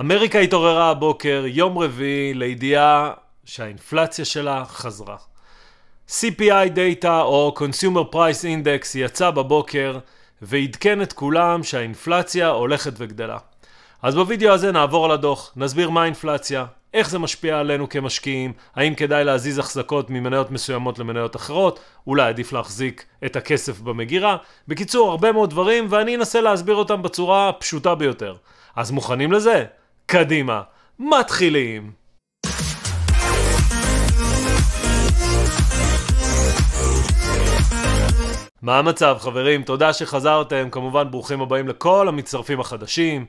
אמריקה התעוררה הבוקר, יום רביעי, לידיעה שהאינפלציה שלה חזרה. CPI Data או Consumer Price Index יצא בבוקר ועדכן את כולם שהאינפלציה הולכת וגדלה. אז בווידאו הזה נעבור על הדוח, נסביר מה האינפלציה, איך זה משפיע עלינו כמשקיעים, האם כדאי להזיז החזקות ממניות מסוימות למניות אחרות, אולי עדיף להחזיק את הכסף במגירה. בקיצור, הרבה מאוד דברים ואני אנסה להסביר אותם בצורה הפשוטה ביותר. אז מוכנים לזה? קדימה, מתחילים. מה המצב חברים? תודה שחזרתם, כמובן ברוכים הבאים לכל המצטרפים החדשים.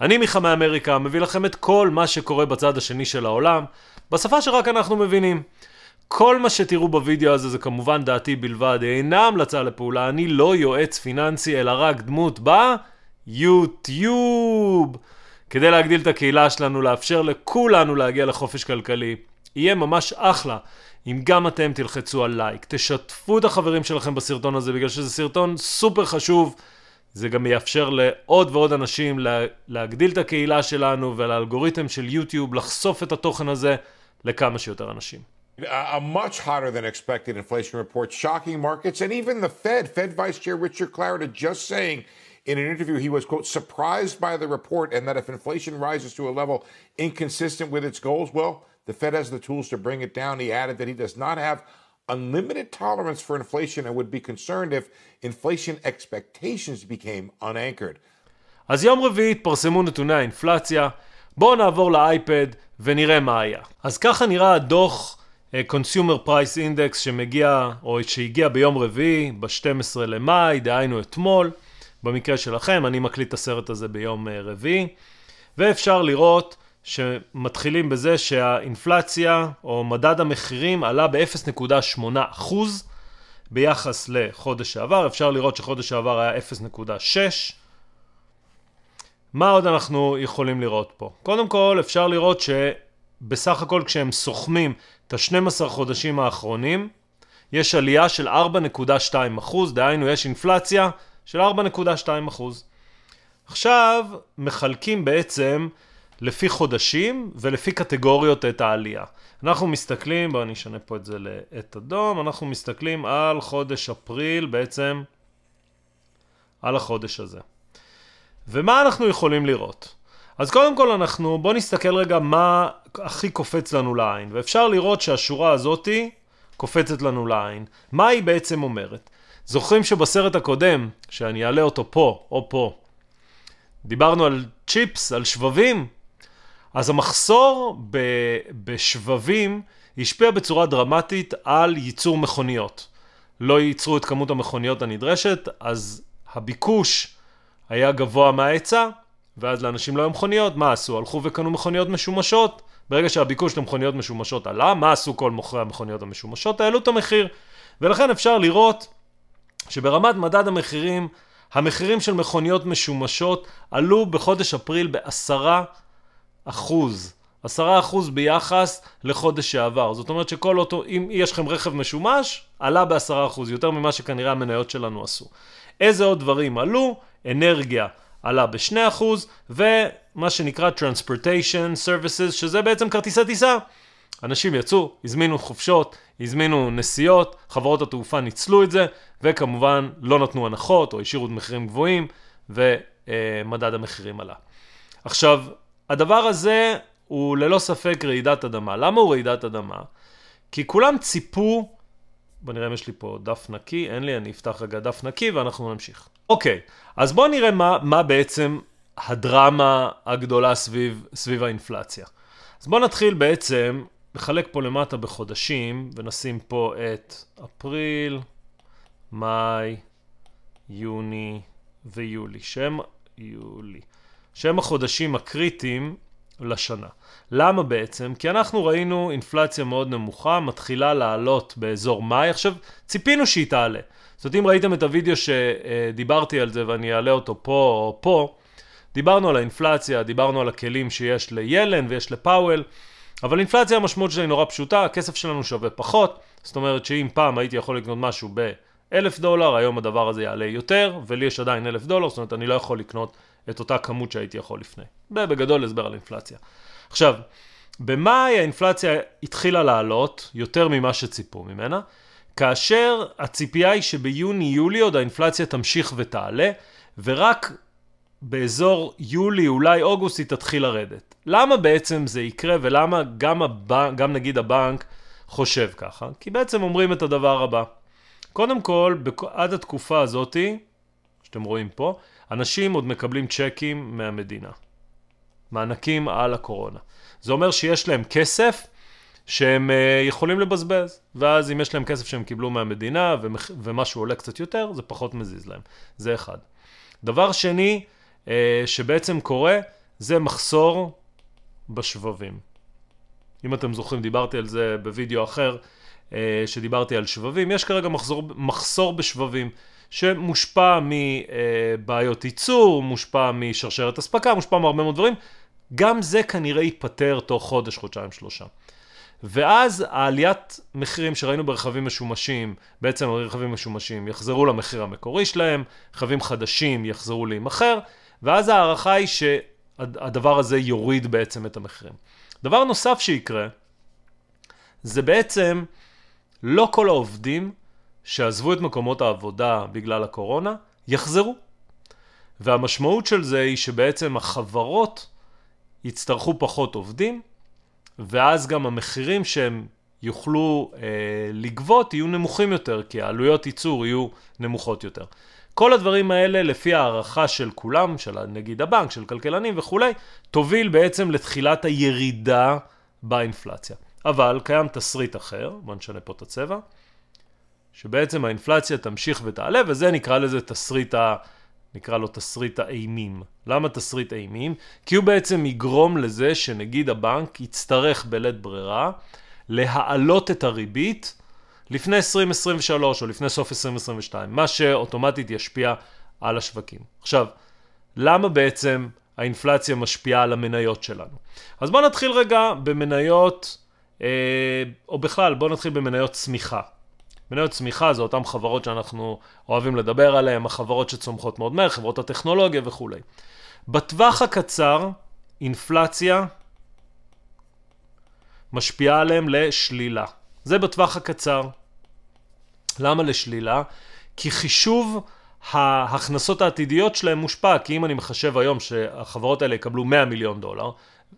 אני מיכה מאמריקה, מביא לכם את כל מה שקורה בצד השני של העולם, בשפה שרק אנחנו מבינים. כל מה שתראו בווידאו הזה זה כמובן דעתי בלבד, אינה המלצה לפעולה, אני לא יועץ פיננסי אלא רק דמות ביוטיוב. כדי להגדיל את הקהילה שלנו, לאפשר לכולנו להגיע לחופש כלכלי. יהיה ממש אחלה אם גם אתם תלחצו על לייק, תשתפו את החברים שלכם בסרטון הזה, בגלל שזה סרטון סופר חשוב. זה גם יאפשר לעוד ועוד אנשים לה, להגדיל את הקהילה שלנו ולאלגוריתם של יוטיוב לחשוף את התוכן הזה לכמה שיותר אנשים. A much hotter than expected inflation report, shocking markets, and even the Fed, Fed Vice Chair Richard Clarida just saying In an interview, he was, quote, surprised by the report and that if inflation rises to a level inconsistent with its goals, well, the Fed has the tools to bring it down. He added that he does not have unlimited tolerance for inflation and would be concerned if inflation expectations became unanchored. אז יום רביעי התפרסמו נתוני האינפלציה. בואו נעבור לאייפד ונראה מה היה. אז ככה נראה הדוח uh, Consumer Price Index שמגיע, או שהגיע ביום רביעי, ב-12 למאי, דהיינו אתמול. במקרה שלכם, אני מקליט את הסרט הזה ביום אה, רביעי, ואפשר לראות שמתחילים בזה שהאינפלציה או מדד המחירים עלה ב-0.8% ביחס לחודש שעבר, אפשר לראות שחודש שעבר היה 0.6. מה עוד אנחנו יכולים לראות פה? קודם כל אפשר לראות שבסך הכל כשהם סוכמים את ה-12 חודשים האחרונים, יש עלייה של 4.2%, דהיינו יש אינפלציה של 4.2 עכשיו מחלקים בעצם לפי חודשים ולפי קטגוריות את העלייה. אנחנו מסתכלים, בואו אני אשנה פה את זה לעת אדום, אנחנו מסתכלים על חודש אפריל בעצם, על החודש הזה. ומה אנחנו יכולים לראות? אז קודם כל אנחנו, בואו נסתכל רגע מה הכי קופץ לנו לעין, ואפשר לראות שהשורה הזאתי קופצת לנו לעין. מה היא בעצם אומרת? זוכרים שבסרט הקודם, שאני אעלה אותו פה או פה, דיברנו על צ'יפס, על שבבים? אז המחסור ב, בשבבים השפיע בצורה דרמטית על ייצור מכוניות. לא ייצרו את כמות המכוניות הנדרשת, אז הביקוש היה גבוה מההיצע, ואז לאנשים לא היו מכוניות, מה עשו? הלכו וקנו מכוניות משומשות? ברגע שהביקוש למכוניות משומשות עלה, מה עשו כל מוכרי המכוניות המשומשות? העלו את המחיר. ולכן אפשר לראות שברמת מדד המחירים, המחירים של מכוניות משומשות עלו בחודש אפריל בעשרה אחוז. עשרה אחוז ביחס לחודש שעבר. זאת אומרת שכל אותו, אם יש לכם רכב משומש, עלה בעשרה אחוז, יותר ממה שכנראה המניות שלנו עשו. איזה עוד דברים עלו? אנרגיה עלה בשני אחוז, ומה שנקרא Transportation Services, שזה בעצם כרטיסי טיסה. אנשים יצאו, הזמינו חופשות, הזמינו נסיעות, חברות התעופה ניצלו את זה, וכמובן לא נתנו הנחות או השאירו את מחירים גבוהים, ומדד המחירים עלה. עכשיו, הדבר הזה הוא ללא ספק רעידת אדמה. למה הוא רעידת אדמה? כי כולם ציפו, בוא נראה אם יש לי פה דף נקי, אין לי, אני אפתח רגע דף נקי ואנחנו נמשיך. אוקיי, אז בואו נראה מה, מה בעצם הדרמה הגדולה סביב, סביב האינפלציה. אז בואו נתחיל בעצם, נחלק פה למטה בחודשים, ונשים פה את אפריל, מאי, יוני ויולי. שם, יולי. שם החודשים הקריטיים לשנה. למה בעצם? כי אנחנו ראינו אינפלציה מאוד נמוכה, מתחילה לעלות באזור מאי. עכשיו, ציפינו שהיא תעלה. זאת אומרת, אם ראיתם את הוידאו שדיברתי על זה ואני אעלה אותו פה או פה, דיברנו על האינפלציה, דיברנו על הכלים שיש לילן ויש לפאוול, אבל אינפלציה המשמעות שלה היא נורא פשוטה, הכסף שלנו שווה פחות, זאת אומרת שאם פעם הייתי יכול לקנות משהו ב... אלף דולר, היום הדבר הזה יעלה יותר, ולי יש עדיין אלף דולר, זאת אומרת אני לא יכול לקנות את אותה כמות שהייתי יכול לפני. זה בגדול הסבר על אינפלציה. עכשיו, במאי האינפלציה התחילה לעלות יותר ממה שציפו ממנה, כאשר הציפייה היא שביוני-יולי עוד האינפלציה תמשיך ותעלה, ורק באזור יולי, אולי אוגוסט, היא תתחיל לרדת. למה בעצם זה יקרה ולמה גם, הבנק, גם נגיד הבנק חושב ככה? כי בעצם אומרים את הדבר הבא. קודם כל, בכ... עד התקופה הזאתי, שאתם רואים פה, אנשים עוד מקבלים צ'קים מהמדינה. מענקים על הקורונה. זה אומר שיש להם כסף שהם אה, יכולים לבזבז, ואז אם יש להם כסף שהם קיבלו מהמדינה ומשהו עולה קצת יותר, זה פחות מזיז להם. זה אחד. דבר שני אה, שבעצם קורה, זה מחסור בשבבים. אם אתם זוכרים, דיברתי על זה בווידאו אחר, אה, שדיברתי על שבבים. יש כרגע מחזור, מחסור בשבבים שמושפע מבעיות ייצור, מושפע משרשרת אספקה, מושפע מהרבה מאוד דברים. גם זה כנראה ייפתר תוך חודש, חודשיים, שלושה. ואז העליית מחירים שראינו ברכבים משומשים, בעצם רכבים משומשים יחזרו למחיר המקורי שלהם, רכבים חדשים יחזרו להימכר, ואז ההערכה היא שהדבר הזה יוריד בעצם את המחירים. דבר נוסף שיקרה, זה בעצם לא כל העובדים שעזבו את מקומות העבודה בגלל הקורונה יחזרו. והמשמעות של זה היא שבעצם החברות יצטרכו פחות עובדים, ואז גם המחירים שהם יוכלו אה, לגבות יהיו נמוכים יותר, כי העלויות ייצור יהיו נמוכות יותר. כל הדברים האלה, לפי הערכה של כולם, של נגיד הבנק, של כלכלנים וכולי, תוביל בעצם לתחילת הירידה באינפלציה. אבל קיים תסריט אחר, בוא נשנה פה את הצבע, שבעצם האינפלציה תמשיך ותעלה, וזה נקרא לזה תסריט ה... נקרא לו תסריט האימים. למה תסריט האימים? כי הוא בעצם יגרום לזה שנגיד הבנק יצטרך בלית ברירה להעלות את הריבית לפני 2023 או לפני סוף 2022, מה שאוטומטית ישפיע על השווקים. עכשיו, למה בעצם האינפלציה משפיעה על המניות שלנו? אז בואו נתחיל רגע במניות אה, או בכלל, בואו נתחיל במניות צמיחה. מניות צמיחה זה אותן חברות שאנחנו אוהבים לדבר עליהן, החברות שצומחות מאוד מהר, חברות הטכנולוגיה וכולי. בטווח הקצר, אינפלציה משפיעה עליהן לשלילה. זה בטווח הקצר. למה לשלילה? כי חישוב ההכנסות העתידיות שלהן מושפע, כי אם אני מחשב היום שהחברות האלה יקבלו 100 מיליון דולר,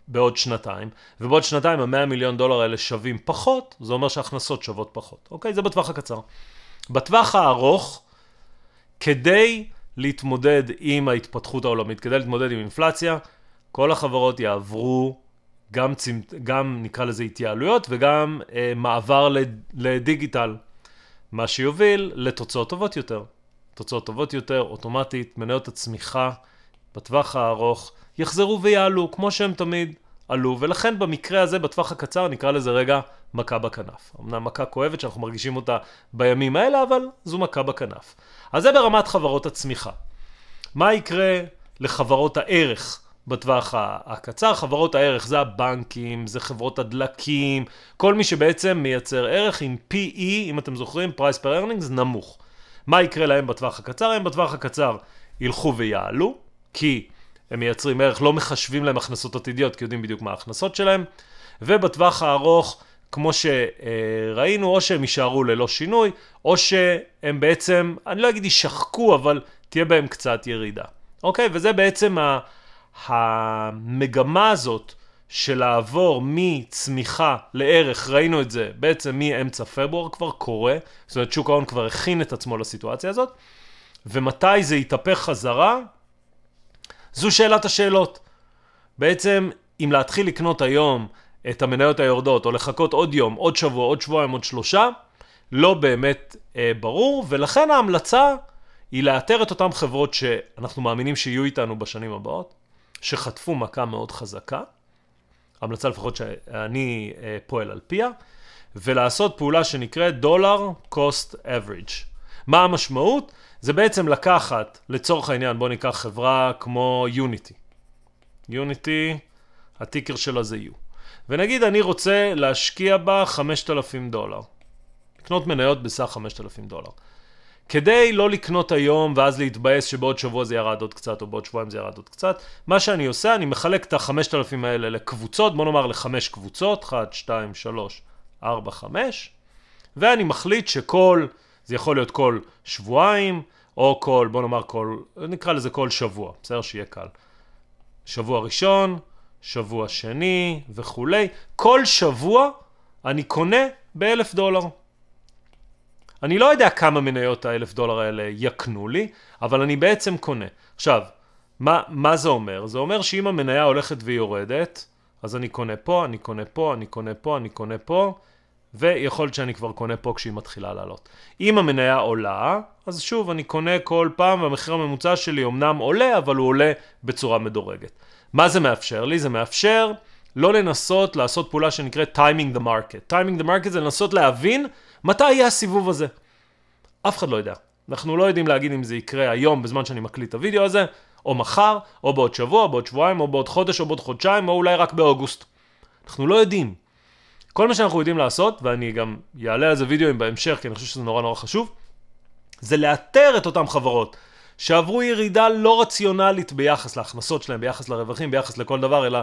בעוד שנתיים, ובעוד שנתיים המאה מיליון דולר האלה שווים פחות, זה אומר שההכנסות שוות פחות. אוקיי? זה בטווח הקצר. בטווח הארוך, כדי להתמודד עם ההתפתחות העולמית, כדי להתמודד עם אינפלציה, כל החברות יעברו גם, צימת, גם נקרא לזה התייעלויות וגם אה, מעבר לדיגיטל, מה שיוביל לתוצאות טובות יותר. תוצאות טובות יותר, אוטומטית, מניות הצמיחה בטווח הארוך, יחזרו ויעלו כמו שהם תמיד עלו, ולכן במקרה הזה, בטווח הקצר, נקרא לזה רגע מכה בכנף. אמנם מכה כואבת שאנחנו מרגישים אותה בימים האלה, אבל זו מכה בכנף. אז זה ברמת חברות הצמיחה. מה יקרה לחברות הערך בטווח הקצר? חברות הערך זה הבנקים, זה חברות הדלקים, כל מי שבעצם מייצר ערך עם PE, אם אתם זוכרים, price per earnings, נמוך. מה יקרה להם בטווח הקצר? הם בטווח הקצר ילכו ויעלו, כי הם מייצרים ערך, לא מחשבים להם הכנסות עתידיות, כי יודעים בדיוק מה ההכנסות שלהם, ובטווח הארוך, כמו שראינו, או שהם יישארו ללא שינוי, או שהם בעצם, אני לא אגיד יישחקו, אבל תהיה בהם קצת ירידה. אוקיי? וזה בעצם ה... המגמה הזאת של לעבור מצמיחה לערך, ראינו את זה בעצם מאמצע פברואר כבר קורה, זאת אומרת שוק ההון כבר הכין את עצמו לסיטואציה הזאת, ומתי זה יתהפך חזרה? זו שאלת השאלות. בעצם, אם להתחיל לקנות היום את המניות היורדות, או לחכות עוד יום, עוד שבוע, עוד שבועיים, עוד שלושה, לא באמת אה, ברור, ולכן ההמלצה היא לאתר את אותן חברות שאנחנו מאמינים שיהיו איתנו בשנים הבאות, שחטפו מכה מאוד חזקה, המלצה לפחות שאני אה, פועל על פיה, ולעשות פעולה שנקראת dollar cost average. מה המשמעות? זה בעצם לקחת, לצורך העניין, בואו ניקח חברה כמו יוניטי. יוניטי, הטיקר שלה זה U. ונגיד אני רוצה להשקיע בה 5,000 דולר. לקנות מניות בסך 5,000 דולר. כדי לא לקנות היום ואז להתבאס שבעוד שבוע זה ירד עוד קצת או בעוד שבועיים זה ירד עוד קצת, מה שאני עושה, אני מחלק את החמשת אלפים האלה לקבוצות, בוא נאמר לחמש קבוצות, 1, 2, 3, 4, 5, ואני מחליט שכל זה יכול להיות כל שבועיים, או כל, בוא נאמר כל, נקרא לזה כל שבוע, בסדר? שיהיה קל. שבוע ראשון, שבוע שני וכולי. כל שבוע אני קונה באלף דולר. אני לא יודע כמה מניות האלף דולר האלה יקנו לי, אבל אני בעצם קונה. עכשיו, מה, מה זה אומר? זה אומר שאם המניה הולכת ויורדת, אז אני קונה פה, אני קונה פה, אני קונה פה, אני קונה פה, ויכול להיות שאני כבר קונה פה כשהיא מתחילה לעלות. אם המניה עולה, אז שוב, אני קונה כל פעם, והמחיר הממוצע שלי אמנם עולה, אבל הוא עולה בצורה מדורגת. מה זה מאפשר לי? זה מאפשר לא לנסות לעשות פעולה שנקראת timing the market. timing the market זה לנסות להבין מתי יהיה הסיבוב הזה. אף אחד לא יודע. אנחנו לא יודעים להגיד אם זה יקרה היום בזמן שאני מקליט את הוידאו הזה, או מחר, או בעוד שבוע, או בעוד שבועיים, או בעוד חודש, או בעוד חודשיים, או אולי רק באוגוסט. אנחנו לא יודעים. כל מה שאנחנו יודעים לעשות, ואני גם אעלה על זה וידאוים בהמשך, כי אני חושב שזה נורא נורא חשוב, זה לאתר את אותן חברות שעברו ירידה לא רציונלית ביחס להכנסות שלהם, ביחס לרווחים, ביחס לכל דבר, אלא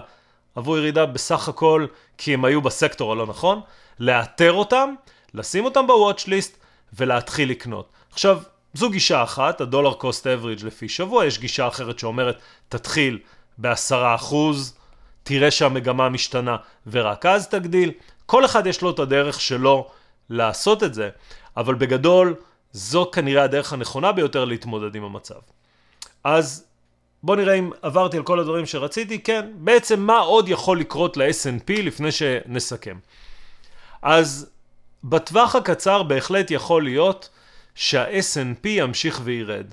עברו ירידה בסך הכל כי הם היו בסקטור הלא נכון, לאתר אותם, לשים אותם בוואץ' ליסט ולהתחיל לקנות. עכשיו, זו גישה אחת, הדולר קוסט אבריג' לפי שבוע, יש גישה אחרת שאומרת, תתחיל בעשרה אחוז, תראה שהמגמה משתנה ורק אז תגדיל. כל אחד יש לו את הדרך שלו לעשות את זה, אבל בגדול, זו כנראה הדרך הנכונה ביותר להתמודד עם המצב. אז בוא נראה אם עברתי על כל הדברים שרציתי, כן, בעצם מה עוד יכול לקרות ל snp לפני שנסכם. אז בטווח הקצר בהחלט יכול להיות שה snp ימשיך וירד.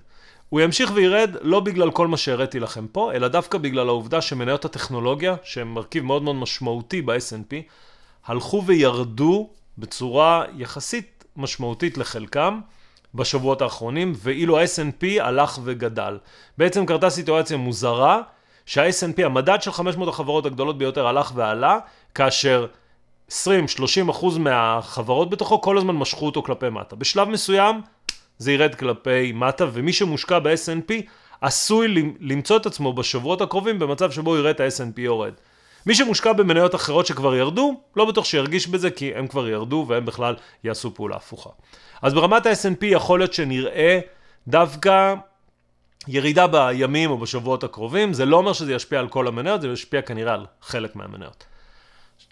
הוא ימשיך וירד לא בגלל כל מה שהראיתי לכם פה, אלא דווקא בגלל העובדה שמניות הטכנולוגיה, שהן מרכיב מאוד מאוד משמעותי ב snp הלכו וירדו בצורה יחסית משמעותית לחלקם בשבועות האחרונים, ואילו ה-S&P הלך וגדל. בעצם קרתה סיטואציה מוזרה, שה-S&P, המדד של 500 החברות הגדולות ביותר הלך ועלה, כאשר 20-30 אחוז מהחברות בתוכו כל הזמן משכו אותו כלפי מטה. בשלב מסוים זה ירד כלפי מטה, ומי שמושקע ב-S&P עשוי למצוא את עצמו בשבועות הקרובים במצב שבו יראה את ה-S&P יורד. מי שמושקע במניות אחרות שכבר ירדו, לא בטוח שירגיש בזה כי הם כבר ירדו והם בכלל יעשו פעולה הפוכה. אז ברמת ה-S&P יכול להיות שנראה דווקא ירידה בימים או בשבועות הקרובים, זה לא אומר שזה ישפיע על כל המניות, זה ישפיע כנראה על חלק מהמניות.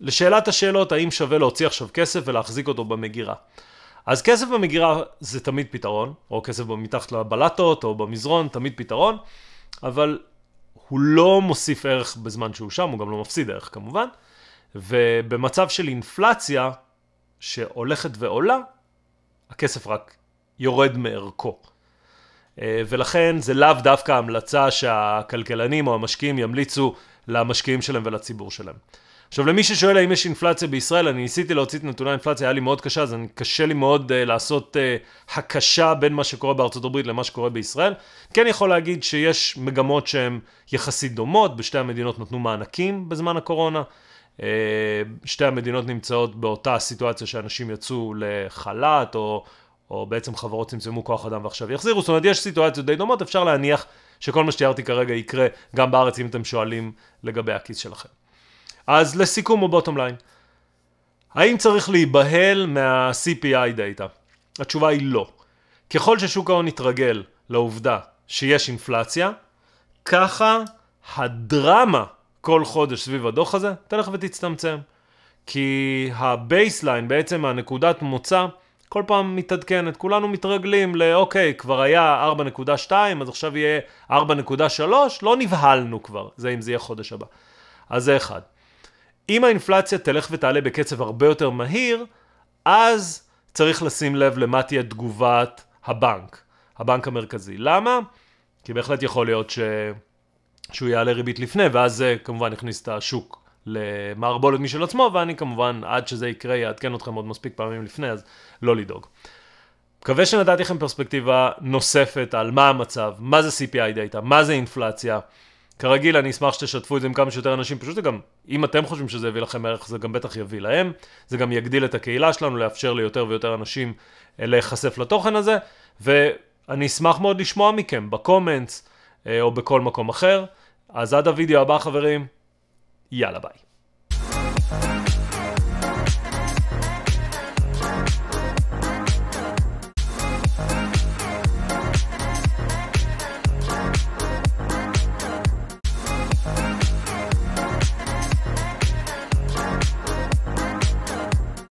לשאלת השאלות, האם שווה להוציא עכשיו כסף ולהחזיק אותו במגירה? אז כסף במגירה זה תמיד פתרון, או כסף מתחת לבלטות או במזרון, תמיד פתרון, אבל הוא לא מוסיף ערך בזמן שהוא שם, הוא גם לא מפסיד ערך כמובן. ובמצב של אינפלציה שהולכת ועולה, הכסף רק יורד מערכו. אה, ולכן זה לאו דווקא המלצה שהכלכלנים או המשקיעים ימליצו למשקיעים שלהם ולציבור שלהם. עכשיו למי ששואל האם יש אינפלציה בישראל, אני ניסיתי להוציא את נתוני האינפלציה, היה לי מאוד קשה, אז אני, קשה לי מאוד uh, לעשות uh, הקשה בין מה שקורה בארצות הברית למה שקורה בישראל. כן יכול להגיד שיש מגמות שהן יחסית דומות, בשתי המדינות נתנו מענקים בזמן הקורונה, uh, שתי המדינות נמצאות באותה סיטואציה שאנשים יצאו לחל"ת, או, או בעצם חברות צמצמו כוח אדם ועכשיו יחזירו, זאת אומרת יש סיטואציות די דומות, אפשר להניח שכל מה שתיארתי כרגע יקרה גם בארץ אם אתם שואלים לגבי הכיס שלכם. אז לסיכום או בוטום ליין. האם צריך להיבהל מה-CPI דאטה? התשובה היא לא. ככל ששוק ההון יתרגל לעובדה שיש אינפלציה, ככה הדרמה כל חודש סביב הדוח הזה תלך ותצטמצם. כי הבייסליין, בעצם הנקודת מוצא, כל פעם מתעדכנת. כולנו מתרגלים לאוקיי, כבר היה 4.2, אז עכשיו יהיה 4.3, לא נבהלנו כבר, זה אם זה יהיה חודש הבא. אז זה אחד. אם האינפלציה תלך ותעלה בקצב הרבה יותר מהיר, אז צריך לשים לב למה תהיה תגובת הבנק, הבנק המרכזי. למה? כי בהחלט יכול להיות ש... שהוא יעלה ריבית לפני, ואז זה כמובן יכניס את השוק למערבולת משל עצמו, ואני כמובן, עד שזה יקרה, יעדכן אתכם עוד מספיק פעמים לפני, אז לא לדאוג. מקווה שנתתי לכם פרספקטיבה נוספת על מה המצב, מה זה CPI דאטה, מה זה אינפלציה. כרגיל, אני אשמח שתשתפו את זה עם כמה שיותר אנשים, פשוט זה גם, אם אתם חושבים שזה יביא לכם ערך, זה גם בטח יביא להם, זה גם יגדיל את הקהילה שלנו, לאפשר ליותר ויותר אנשים אה, להיחשף לתוכן הזה, ואני אשמח מאוד לשמוע מכם בקומנטס אה, או בכל מקום אחר. אז עד הוידאו הבא חברים, יאללה ביי.